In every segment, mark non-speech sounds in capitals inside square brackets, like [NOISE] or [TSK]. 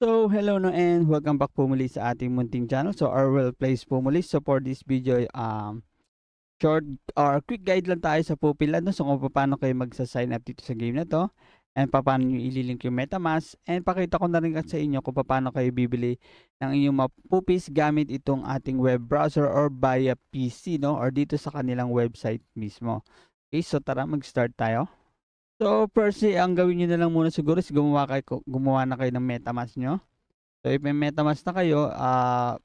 So, hello no and welcome back po muli sa ating munting channel. So, our well place po muli. So, for this video, um, short or quick guide lang tayo sa pupila no? So, kung paano kayo magsa-sign up dito sa game na to and paano nyo ililink yung MetaMask and pakita ko na rin sa inyo kung paano kayo bibili ng inyong mga pupis gamit itong ating web browser or via PC no? or dito sa kanilang website mismo. Okay, so tara mag-start tayo. So, first, ang gawin nyo na lang muna siguro is gumawa, kayo, gumawa na kayo ng MetaMask nyo. So, if may MetaMask na kayo, uh,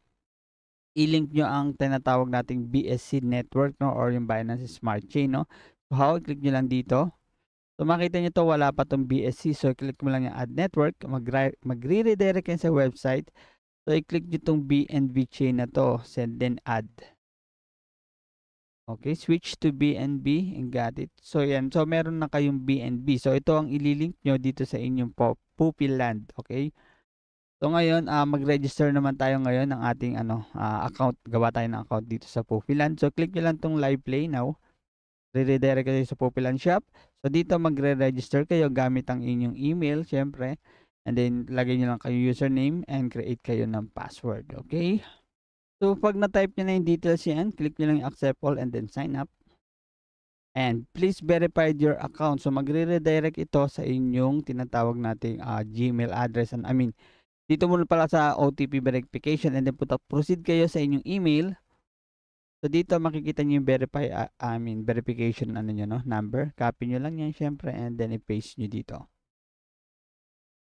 i-link nyo ang tinatawag nating BSC network no, or yung Binance Smart Chain. No? So, how? Click nyo lang dito. So, makita nyo to wala pa tong BSC. So, click mo lang yung add network. Magre-redirect yan sa website. So, i-click nyo tong BNB chain na to. Send then add. Okay, switch to BNB and got it. So yan, so meron na kayong BNB. So ito ang ililink nyo dito sa inyong Pupil okay? So ngayon, uh, mag-register naman tayo ngayon ng ating ano, uh, account. Gawa tayo ng account dito sa Pupil So click nyo lang tong live play now. Re-redirect kayo sa Pupil Shop. So dito magre-register kayo gamit ang inyong email, syempre. And then lagay nyo lang kayo username and create kayo ng password, okay? So, pag na-type nyo na yung details yan, click nyo lang yung accept all and then sign up. And please verify your account. So, magre-redirect ito sa inyong tinatawag nating uh, Gmail address. And, I mean, dito muna pala sa OTP verification and then putak proceed kayo sa inyong email. So, dito makikita nyo yung verify, uh, I mean, verification ano nyo, no? Number. Copy nyo lang yan, syempre, and then i-paste nyo dito.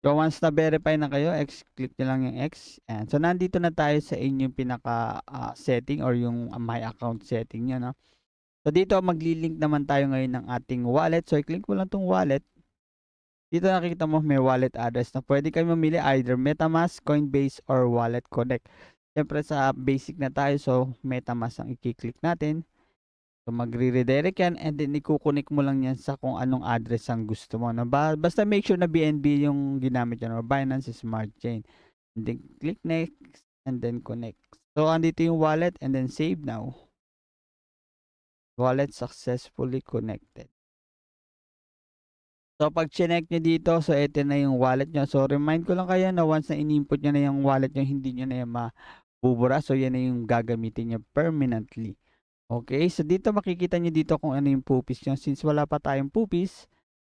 So once na verify na kayo, X click niyo lang yung X. And So nandito na tayo sa inyong pinaka uh, setting or yung uh, my account setting niyo, no. So dito magli-link naman tayo ngayon ng ating wallet. So i-click mo lang tong wallet. Dito nakikita mo may wallet address na pwede kayo mamili either MetaMask, Coinbase or Wallet Connect. Siyempre sa basic na tayo so MetaMask ang i-click natin. So magre-redirect yan and then ikukunik mo lang yan sa kung anong address ang gusto mo. No? Ba basta make sure na BNB yung ginamit yan or Binance Smart Chain. And then click next and then connect. So andito yung wallet and then save now. Wallet successfully connected. So pag chinek nyo dito, so ito na yung wallet nyo. So remind ko lang kayo na once na in-input nyo na yung wallet nyo, hindi nyo na yung mabubura. So yan na yung gagamitin nyo permanently. Okay, so dito makikita nyo dito kung ano yung pupis nyo. Since wala pa tayong pupis,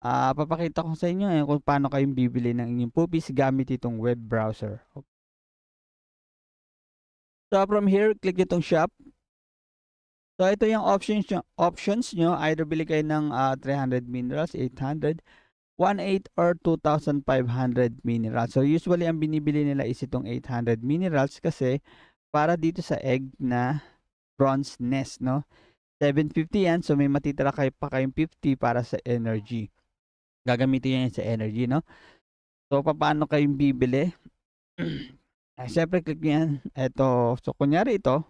uh, papakita ko sa inyo eh, kung paano kayong bibili ng inyong pupis gamit itong web browser. Okay. So from here, click itong shop. So ito yung options nyo. Options nyo either bili kayo ng uh, ah, 300 minerals, 800, 1.8 or 2,500 minerals. So usually ang binibili nila is itong 800 minerals kasi para dito sa egg na bronze nest, no? 750 yan, so may matitira kayo pa kayong 50 para sa energy. Gagamitin yan sa energy, no? So, paano kayong bibili? Ay, [CLEARS THROAT] ah, syempre, click nyo yan. Ito, so, kunyari ito,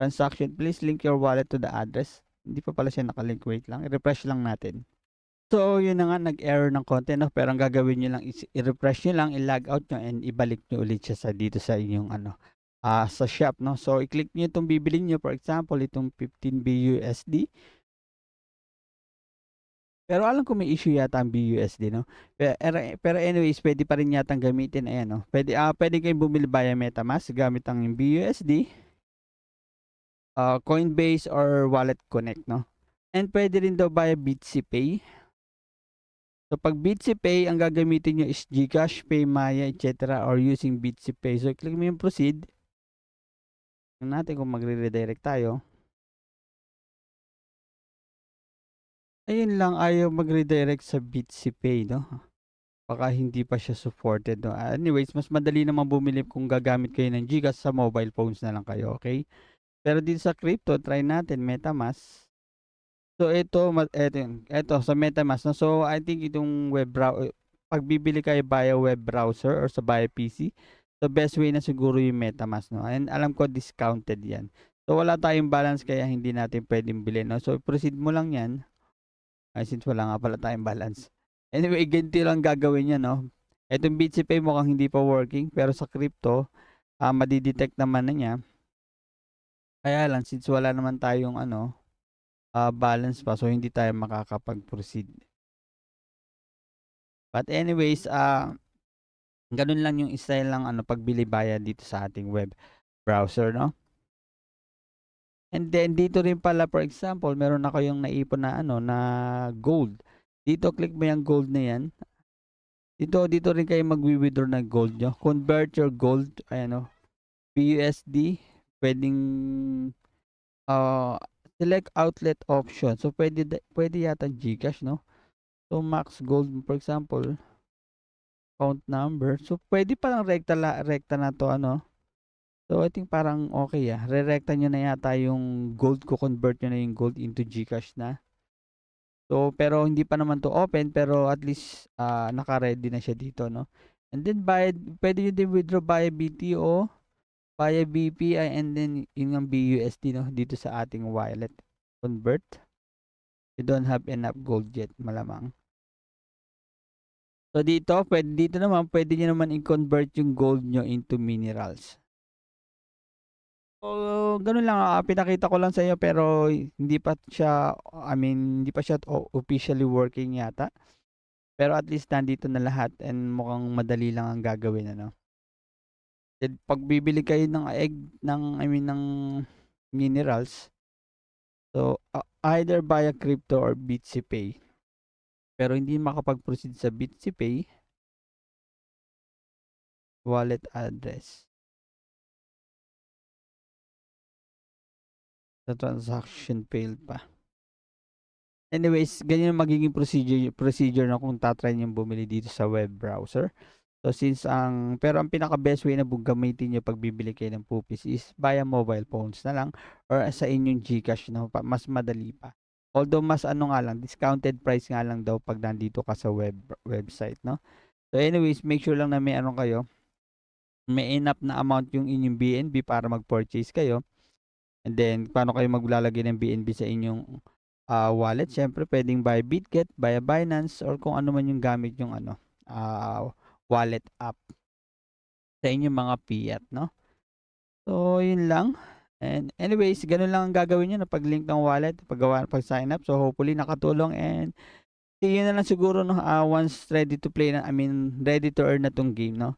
transaction, please link your wallet to the address. Hindi pa pala siya nakalink, wait lang. I-refresh lang natin. So, yun na nga, nag-error ng konti, no? Pero ang gagawin nyo lang i-refresh nyo lang, i-log out nyo, and ibalik nyo ulit siya sa dito sa inyong, ano, uh, sa shop no so i-click niyo itong bibilin niyo for example itong 15 BUSD pero alam ko may issue yata ang BUSD no. Pero, pero anyways, pwede pa rin yata gamitin ayan no. Pwede uh, pwede kayong bumili via MetaMask gamit ang BUSD uh, ah, Coinbase or Wallet Connect no. And pwede rin daw via Bitsy Pay. So pag Bitsy Pay ang gagamitin niyo is GCash, PayMaya, etc. or using Bitsy Pay. So click mo yung proceed natin kung magre-redirect tayo. Ayun lang, ayaw mag-redirect sa Bitsy no? Baka hindi pa siya supported, no? Anyways, mas madali naman bumili kung gagamit kayo ng Gcash sa mobile phones na lang kayo, okay? Pero dito sa crypto, try natin MetaMask. So ito, ito, ito sa MetaMask. No? So I think itong web browser, eh, pagbibili kayo via web browser or sa via PC, So best way na siguro yung MetaMask no. And alam ko discounted 'yan. So wala tayong balance kaya hindi natin pwedeng bilhin no. So proceed mo lang 'yan. Ay, since wala nga pala tayong balance. [LAUGHS] Anyway, ganito lang gagawin niya no. Itong BitSipay mukhang hindi pa working pero sa crypto, uh, madidetect naman na niya. Kaya lang since wala naman tayong ano uh, balance pa so hindi tayo makakapag-proceed. But anyways, uh, Ganun lang yung style lang ano pagbili bayad dito sa ating web browser, no? And then dito rin pala for example, meron ako yung naipon na ano na gold. Dito click mo yung gold na yan. Dito dito rin kayo magwi-withdraw ng gold nyo. Convert your gold ayano oh. BUSD pwedeng uh, select outlet option. So pwede pwede yata GCash no. So max gold for example count number. So, pwede pa lang rekta, la, rekta na to ano. So, I think parang okay ah. Re-rekta nyo na yata yung gold ko. Convert nyo na yung gold into Gcash na. So, pero hindi pa naman to open. Pero at least uh, naka-ready na siya dito, no? And then, by, pwede nyo din withdraw via BTO, via BPI, and then yun ang BUSD, no? Dito sa ating wallet. Convert. You don't have enough gold yet, malamang. So dito, pwede, dito naman, pwede nyo naman i-convert yung gold nyo into minerals. So, ganun lang. Uh, pinakita ko lang sa iyo pero hindi pa siya, I mean, hindi pa siya officially working yata. Pero at least nandito na lahat and mukhang madali lang ang gagawin, ano. Then, pag bibili kayo ng egg, ng, I mean, ng minerals, so, uh, either buy a crypto or Bitsy Pay pero hindi makapag-proceed sa Bitsy wallet address. Sa transaction failed pa. Anyways, ganyan ang magiging procedure, procedure na kung tatry niyong bumili dito sa web browser. So since ang pero ang pinaka best way na gamitin niyo pag bibili kayo ng pupis is via mobile phones na lang or sa inyong GCash na mas madali pa. Although mas ano nga lang, discounted price nga lang daw pag nandito ka sa web website, no? So anyways, make sure lang na may ano kayo, may enough na amount yung inyong BNB para mag-purchase kayo. And then, paano kayo maglalagay ng BNB sa inyong uh, wallet? Siyempre, pwedeng by BitGet, by Binance, or kung ano man yung gamit yung ano, uh, wallet app sa inyong mga fiat, no? So, yun lang. And anyways, ganun lang ang gagawin nyo na pag-link ng wallet, paggawa, pag-sign up. So hopefully nakatulong and yun na lang siguro no uh, once ready to play na I mean ready to earn na tong game no.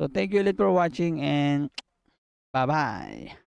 So thank you ulit for watching and [TSK] bye bye.